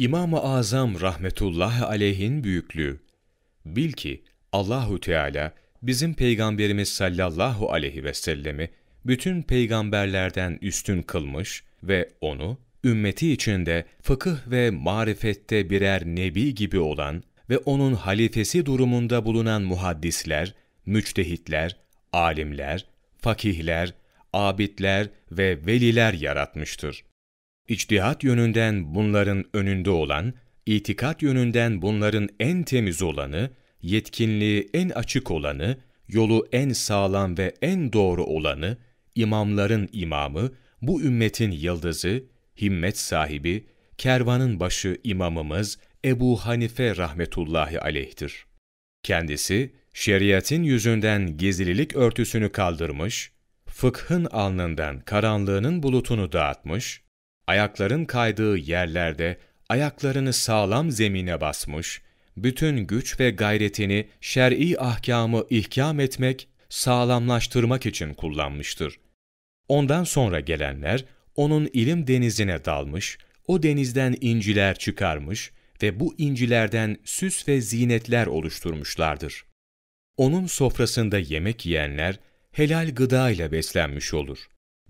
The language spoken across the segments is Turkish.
İmam-ı Azam rahmetullah aleyhin büyüklüğü. Bil ki Allahu Teala bizim peygamberimiz sallallahu aleyhi ve sellemi bütün peygamberlerden üstün kılmış ve onu ümmeti içinde fıkıh ve marifette birer nebi gibi olan ve onun halifesi durumunda bulunan muhaddisler, müçtehitler, alimler, fakihler, abidler ve veliler yaratmıştır. İçtihat yönünden bunların önünde olan, itikat yönünden bunların en temiz olanı, yetkinliği en açık olanı, yolu en sağlam ve en doğru olanı, imamların imamı, bu ümmetin yıldızı, himmet sahibi, kervanın başı imamımız Ebu Hanife rahmetullahi aleyhtir. Kendisi, şeriatin yüzünden gizlilik örtüsünü kaldırmış, fıkhın alnından karanlığının bulutunu dağıtmış, ayakların kaydığı yerlerde ayaklarını sağlam zemine basmış, bütün güç ve gayretini şer'i ahkamı ihkam etmek, sağlamlaştırmak için kullanmıştır. Ondan sonra gelenler, onun ilim denizine dalmış, o denizden inciler çıkarmış ve bu incilerden süs ve zinetler oluşturmuşlardır. Onun sofrasında yemek yiyenler, helal gıdayla beslenmiş olur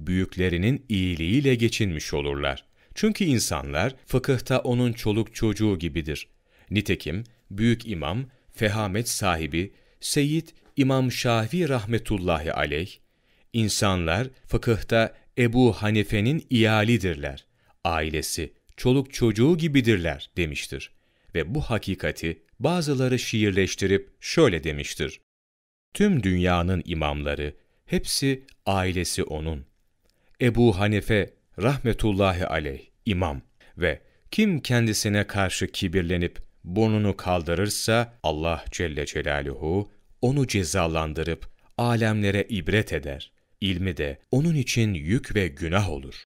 büyüklerinin iyiliğiyle geçinmiş olurlar. Çünkü insanlar fıkıhta onun çoluk çocuğu gibidir. Nitekim büyük imam, fehamet sahibi, Seyyid İmam Şafi rahmetullahi aleyh, insanlar fıkıhta Ebu Hanife'nin iyalidirler, ailesi, çoluk çocuğu gibidirler demiştir. Ve bu hakikati bazıları şiirleştirip şöyle demiştir. Tüm dünyanın imamları, hepsi ailesi onun, Ebu Hanife rahmetullahi aleyh imam ve kim kendisine karşı kibirlenip burnunu kaldırırsa Allah Celle Celaluhu onu cezalandırıp alemlere ibret eder. İlmi de onun için yük ve günah olur.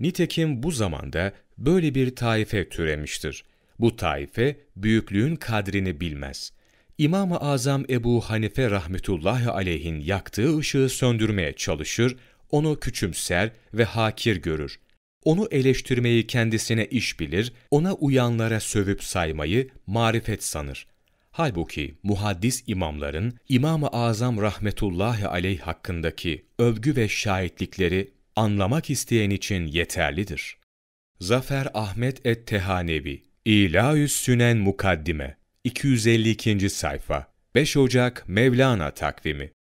Nitekim bu zamanda böyle bir taife türemiştir. Bu taife büyüklüğün kadrini bilmez. İmam-ı Azam Ebu Hanife rahmetullahi aleyhin yaktığı ışığı söndürmeye çalışır onu küçümser ve hakir görür. Onu eleştirmeyi kendisine iş bilir, ona uyanlara sövüp saymayı marifet sanır. Halbuki muhaddis imamların İmam-ı Azam rahmetullahi aleyh hakkındaki övgü ve şahitlikleri anlamak isteyen için yeterlidir. Zafer Ahmet et-Tehanevi İlaüs Sünen Mukaddime 252. sayfa 5 Ocak Mevlana takvimi